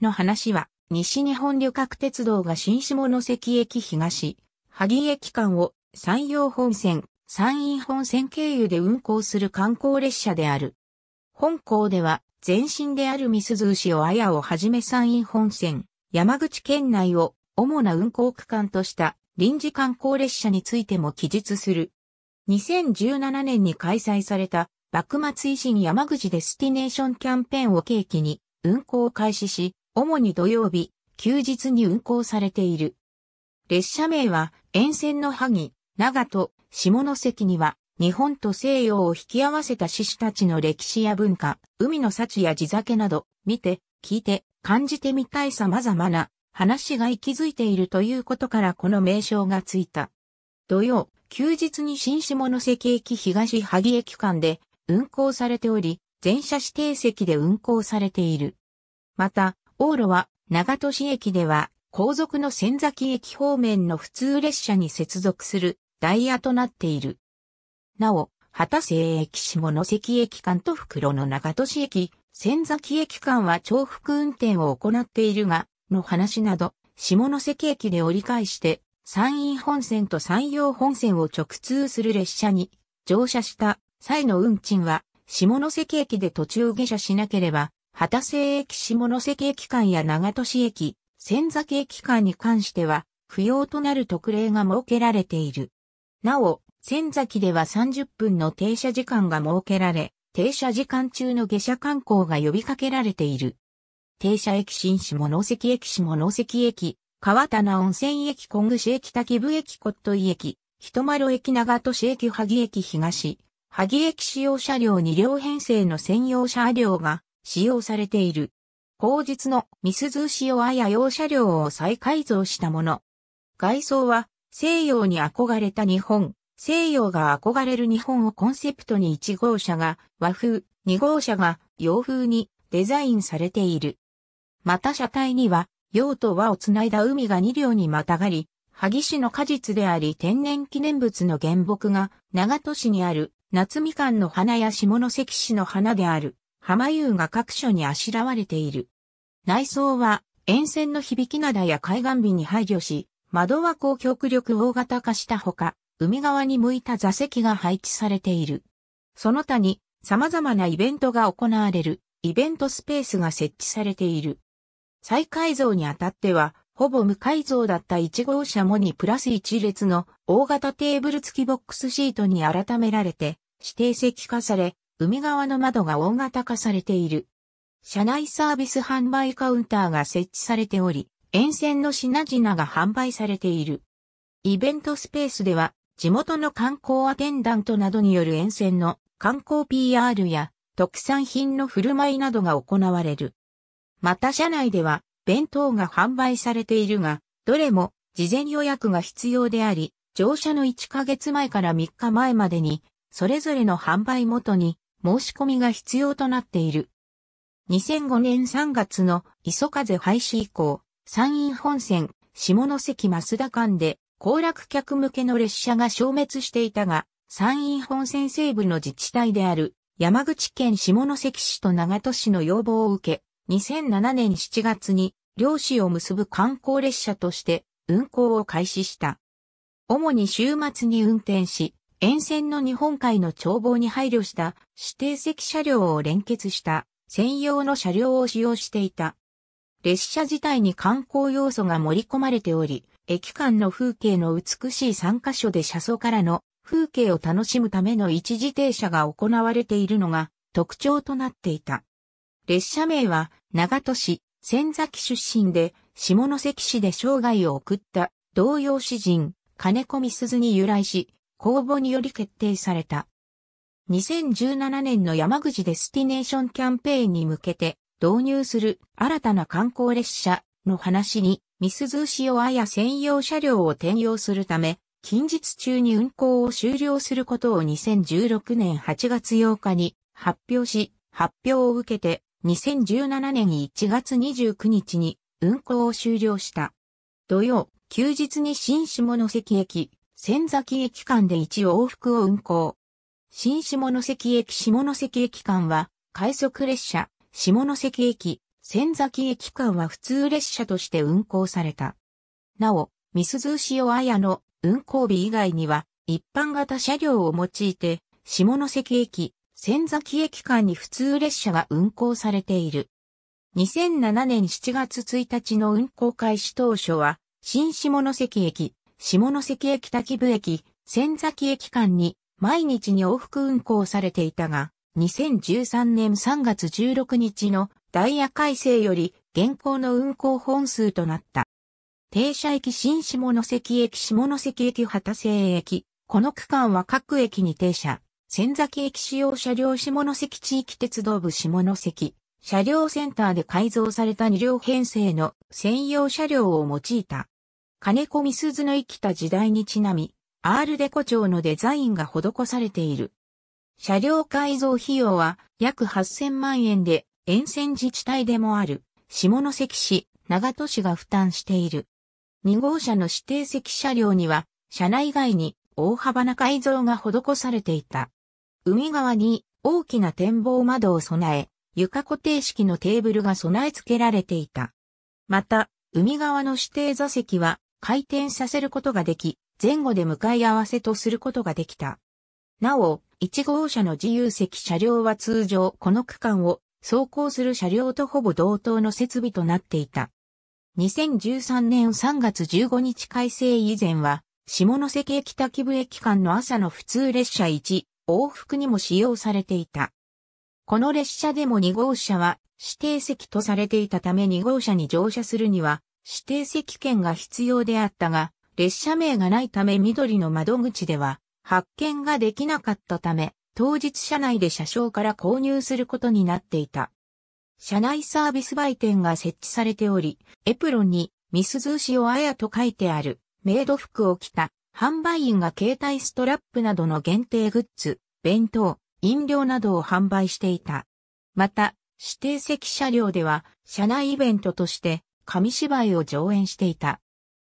の話は、西日本旅客鉄道が新下関駅東、萩駅間を山陽本線、山陰本線経由で運行する観光列車である。本校では、前身である三鈴ず牛を綾をはじめ山陰本線、山口県内を主な運行区間とした臨時観光列車についても記述する。2017年に開催された幕末維新山口デスティネーションキャンペーンを契機に運行を開始し、主に土曜日、休日に運行されている。列車名は沿線の萩、長門、下関には日本と西洋を引き合わせた志士たちの歴史や文化、海の幸や地酒など、見て、聞いて、感じてみたい様々な話が息づいているということからこの名称がついた。土曜、休日に新下関駅東萩駅間で運行されており、全車指定席で運行されている。また、往路は長戸市駅では後続の仙崎駅方面の普通列車に接続するダイヤとなっている。なお、畑瀬駅下関駅間と袋の長戸市駅、仙崎駅間は重複運転を行っているが、の話など、下関駅で折り返して、山陰本線と山陽本線を直通する列車に乗車した際の運賃は、下関駅で途中下車しなければ、畑瀬駅下関駅間や長戸市駅、千崎駅間に関しては、不要となる特例が設けられている。なお、千崎では30分の停車時間が設けられ、停車時間中の下車観光が呼びかけられている。停車駅新下関駅下関駅、川棚温泉駅小串駅滝部駅骨ト井駅、人丸駅長戸市駅萩駅東、萩駅使用車両2両編成の専用車両が使用されている。後日のミみシオアヤ用車両を再改造したもの。外装は西洋に憧れた日本、西洋が憧れる日本をコンセプトに1号車が和風、2号車が洋風にデザインされている。また車体には洋と和をつないだ海が2両にまたがり、萩市の果実であり天然記念物の原木が長門市にある夏みかんの花や下関市の花である。浜遊が各所にあしらわれている。内装は沿線の響き灘や海岸美に配慮し、窓枠を極力大型化したほか、海側に向いた座席が配置されている。その他に様々なイベントが行われるイベントスペースが設置されている。再改造にあたっては、ほぼ無改造だった1号車もにプラス1列の大型テーブル付きボックスシートに改められて指定席化され、海側の窓が大型化されている。車内サービス販売カウンターが設置されており、沿線の品々が販売されている。イベントスペースでは、地元の観光アテンダントなどによる沿線の観光 PR や特産品の振る舞いなどが行われる。また車内では弁当が販売されているが、どれも事前予約が必要であり、乗車の1ヶ月前から3日前までに、それぞれの販売元に申し込みが必要となっている。2005年3月の磯風廃止以降、山陰本線、下関増田間で、行楽客向けの列車が消滅していたが、山陰本線西部の自治体である、山口県下関市と長門市の要望を受け、2007年7月に、漁師を結ぶ観光列車として、運行を開始した。主に週末に運転し、沿線の日本海の眺望に配慮した指定席車両を連結した専用の車両を使用していた。列車自体に観光要素が盛り込まれており、駅間の風景の美しい3カ所で車窓からの風景を楽しむための一時停車が行われているのが特徴となっていた。列車名は長門市、仙崎出身で下関市で生涯を送った同様詩人、金子美鈴に由来し、公募により決定された。2017年の山口デスティネーションキャンペーンに向けて導入する新たな観光列車の話に、ミズーシオアや専用車両を転用するため、近日中に運行を終了することを2016年8月8日に発表し、発表を受けて2017年1月29日に運行を終了した。土曜、休日に新下関駅、仙崎駅間で1往復を運行。新下関駅下関駅間は、快速列車、下関駅、仙崎駅間は普通列車として運行された。なお、三鈴ず塩綾の運行日以外には、一般型車両を用いて、下関駅、仙崎駅間に普通列車が運行されている。2007年7月1日の運行開始当初は、新下関駅、下関駅滝部駅、仙崎駅間に毎日に往復運行されていたが、2013年3月16日のダイヤ改正より現行の運行本数となった。停車駅新下関駅下関駅畑西駅。この区間は各駅に停車。仙崎駅使用車両下関地域鉄道部下関。車両センターで改造された2両編成の専用車両を用いた。金子みすずの生きた時代にちなみ、アールデコ調のデザインが施されている。車両改造費用は約8000万円で、沿線自治体でもある、下関市、長戸市が負担している。2号車の指定席車両には、車内外に大幅な改造が施されていた。海側に大きな展望窓を備え、床固定式のテーブルが備え付けられていた。また、海側の指定座席は回転させることができ、前後で向かい合わせとすることができた。なお、1号車の自由席車両は通常この区間を走行する車両とほぼ同等の設備となっていた。2013年3月15日改正以前は、下関駅滝部駅間の朝の普通列車1、往復にも使用されていた。この列車でも2号車は指定席とされていたため2号車に乗車するには指定席券が必要であったが、列車名がないため緑の窓口では発見ができなかったため、当日車内で車掌から購入することになっていた。車内サービス売店が設置されており、エプロンにミスズーシオアヤと書いてあるメイド服を着た販売員が携帯ストラップなどの限定グッズ、弁当、飲料などを販売していた。また、指定席車両では、車内イベントとして、紙芝居を上演していた。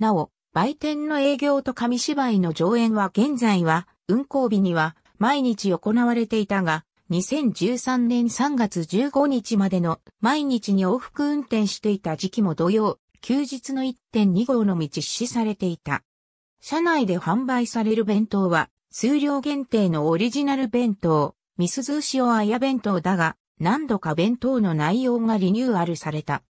なお、売店の営業と紙芝居の上演は現在は、運行日には毎日行われていたが、2013年3月15日までの毎日に往復運転していた時期も同様、休日の1.2号のみ実施されていた。車内で販売される弁当は、数量限定のオリジナル弁当、ミスズーシオアヤ弁当だが、何度か弁当の内容がリニューアルされた。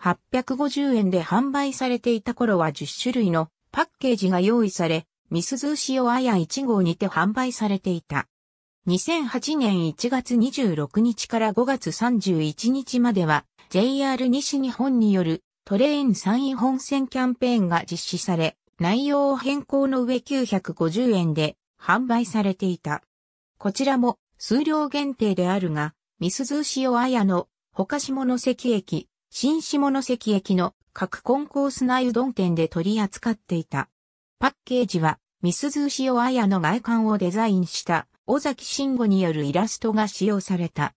850円で販売されていた頃は10種類のパッケージが用意され、ミズーシオアヤ1号にて販売されていた。2008年1月26日から5月31日までは JR 西日本によるトレイン3位本線キャンペーンが実施され、内容を変更の上950円で販売されていた。こちらも数量限定であるが、ミズーシオアヤの他下関駅、新下関駅の各コンコース内うどん店で取り扱っていた。パッケージは、ミスーシオアヤの外観をデザインした、尾崎慎吾によるイラストが使用された。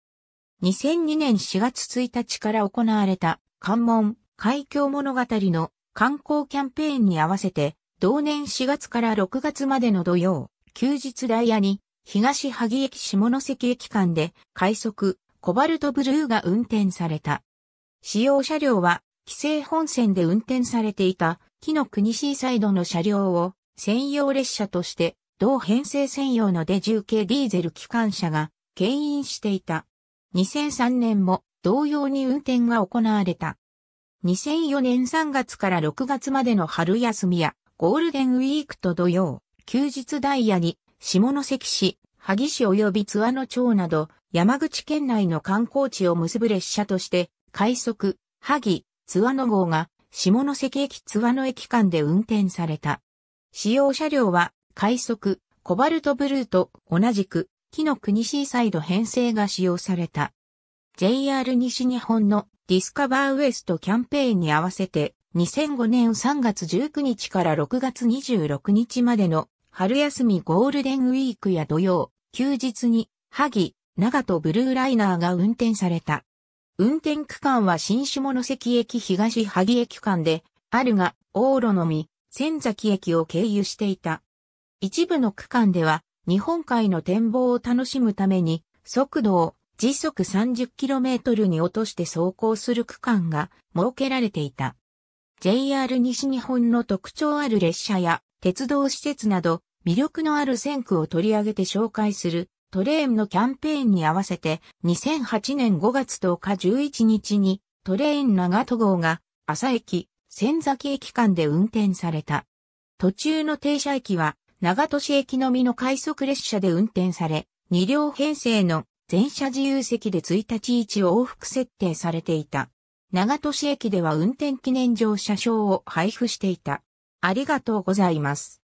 2002年4月1日から行われた、関門、海峡物語の観光キャンペーンに合わせて、同年4月から6月までの土曜、休日ダイヤに、東萩駅下関駅間で、快速、コバルトブルーが運転された。使用車両は、規制本線で運転されていた、木の国シーサイドの車両を、専用列車として、同編成専用のデュー系ディーゼル機関車が、牽引していた。2003年も、同様に運転が行われた。2004年3月から6月までの春休みや、ゴールデンウィークと土曜、休日ダイヤに、下関市、萩市及び津和野町など、山口県内の観光地を結ぶ列車として、快速、萩、津和野号が下関駅津和野駅間で運転された。使用車両は快速、コバルトブルーと同じく、木の国シーサイド編成が使用された。JR 西日本のディスカバーウエストキャンペーンに合わせて、2005年3月19日から6月26日までの春休みゴールデンウィークや土曜、休日に、萩、長とブルーライナーが運転された。運転区間は新下関駅東萩駅間で、あるが、往路のみ、仙崎駅を経由していた。一部の区間では、日本海の展望を楽しむために、速度を時速 30km に落として走行する区間が設けられていた。JR 西日本の特徴ある列車や鉄道施設など魅力のある線区を取り上げて紹介するトレーンのキャンペーンに合わせて2008年5月10日11日にトレーン長戸号が朝駅、仙崎駅間で運転された。途中の停車駅は長戸市駅のみの快速列車で運転され、2両編成の全車自由席で1日1往復設定されていた。長戸市駅では運転記念乗車証を配布していた。ありがとうございます。